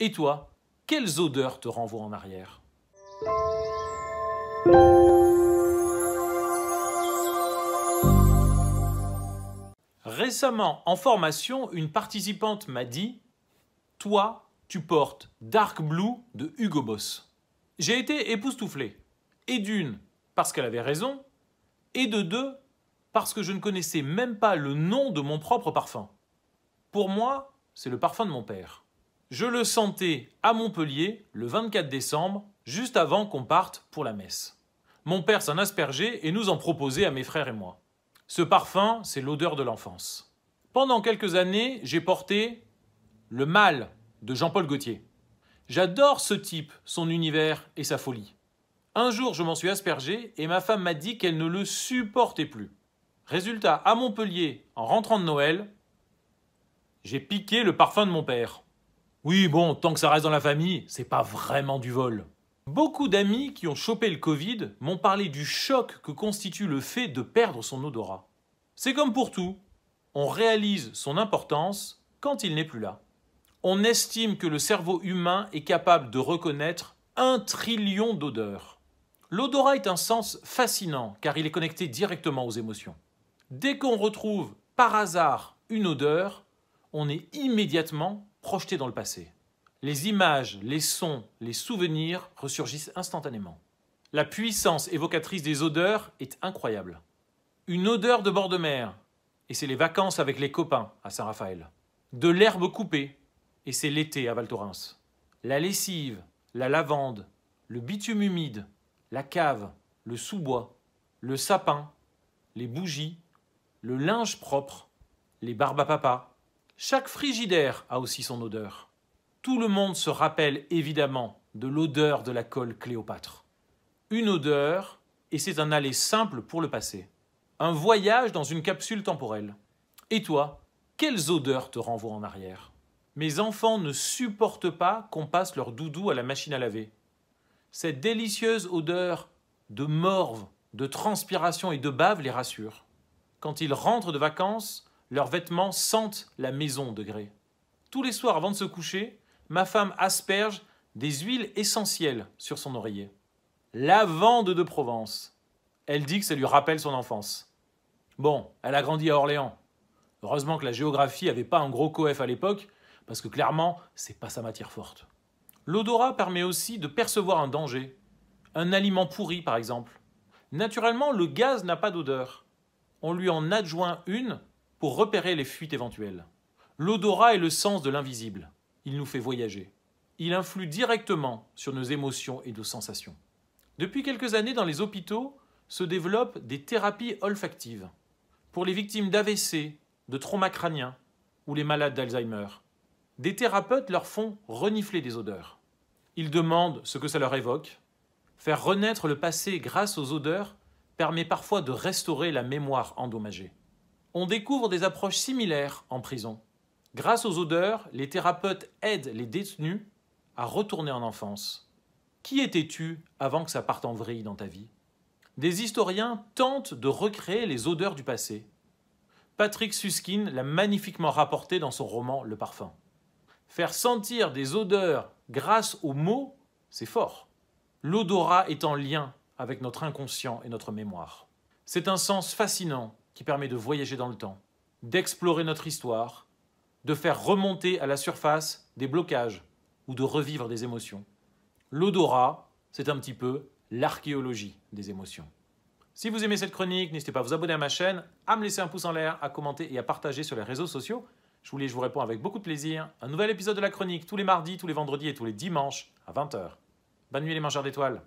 Et toi, quelles odeurs te renvoient en arrière Récemment, en formation, une participante m'a dit « Toi, tu portes Dark Blue de Hugo Boss ». J'ai été époustouflé. Et d'une, parce qu'elle avait raison, et de deux, parce que je ne connaissais même pas le nom de mon propre parfum. Pour moi, c'est le parfum de mon père. Je le sentais à Montpellier le 24 décembre, juste avant qu'on parte pour la messe. Mon père s'en aspergeait et nous en proposait à mes frères et moi. Ce parfum, c'est l'odeur de l'enfance. Pendant quelques années, j'ai porté Le mal de Jean-Paul Gaultier. J'adore ce type, son univers et sa folie. Un jour, je m'en suis aspergé et ma femme m'a dit qu'elle ne le supportait plus. Résultat, à Montpellier, en rentrant de Noël, j'ai piqué le parfum de mon père. Oui, bon, tant que ça reste dans la famille, c'est pas vraiment du vol. Beaucoup d'amis qui ont chopé le Covid m'ont parlé du choc que constitue le fait de perdre son odorat. C'est comme pour tout, on réalise son importance quand il n'est plus là. On estime que le cerveau humain est capable de reconnaître un trillion d'odeurs. L'odorat est un sens fascinant car il est connecté directement aux émotions. Dès qu'on retrouve par hasard une odeur, on est immédiatement projetés dans le passé. Les images, les sons, les souvenirs ressurgissent instantanément. La puissance évocatrice des odeurs est incroyable. Une odeur de bord de mer, et c'est les vacances avec les copains à Saint-Raphaël. De l'herbe coupée, et c'est l'été à Val La lessive, la lavande, le bitume humide, la cave, le sous-bois, le sapin, les bougies, le linge propre, les barbes à papa, chaque frigidaire a aussi son odeur. Tout le monde se rappelle évidemment de l'odeur de la colle Cléopâtre. Une odeur, et c'est un aller simple pour le passé. Un voyage dans une capsule temporelle. Et toi, quelles odeurs te renvoient en arrière Mes enfants ne supportent pas qu'on passe leur doudou à la machine à laver. Cette délicieuse odeur de morve, de transpiration et de bave les rassure. Quand ils rentrent de vacances, leurs vêtements sentent la maison de grès. Tous les soirs avant de se coucher, ma femme asperge des huiles essentielles sur son oreiller. Lavande de Provence. Elle dit que ça lui rappelle son enfance. Bon, elle a grandi à Orléans. Heureusement que la géographie n'avait pas un gros coef à l'époque, parce que clairement, c'est pas sa matière forte. L'odorat permet aussi de percevoir un danger. Un aliment pourri, par exemple. Naturellement, le gaz n'a pas d'odeur. On lui en adjoint une pour repérer les fuites éventuelles. L'odorat est le sens de l'invisible. Il nous fait voyager. Il influe directement sur nos émotions et nos sensations. Depuis quelques années, dans les hôpitaux, se développent des thérapies olfactives pour les victimes d'AVC, de trauma crânien, ou les malades d'Alzheimer. Des thérapeutes leur font renifler des odeurs. Ils demandent ce que ça leur évoque. Faire renaître le passé grâce aux odeurs permet parfois de restaurer la mémoire endommagée. On découvre des approches similaires en prison. Grâce aux odeurs, les thérapeutes aident les détenus à retourner en enfance. Qui étais-tu avant que ça parte en vrille dans ta vie Des historiens tentent de recréer les odeurs du passé. Patrick Suskin l'a magnifiquement rapporté dans son roman Le Parfum. Faire sentir des odeurs grâce aux mots, c'est fort. L'odorat est en lien avec notre inconscient et notre mémoire. C'est un sens fascinant qui permet de voyager dans le temps, d'explorer notre histoire, de faire remonter à la surface des blocages ou de revivre des émotions. L'odorat, c'est un petit peu l'archéologie des émotions. Si vous aimez cette chronique, n'hésitez pas à vous abonner à ma chaîne, à me laisser un pouce en l'air, à commenter et à partager sur les réseaux sociaux. Je vous, je vous réponds avec beaucoup de plaisir. Un nouvel épisode de la chronique tous les mardis, tous les vendredis et tous les dimanches à 20h. Bonne nuit les mangeurs d'étoiles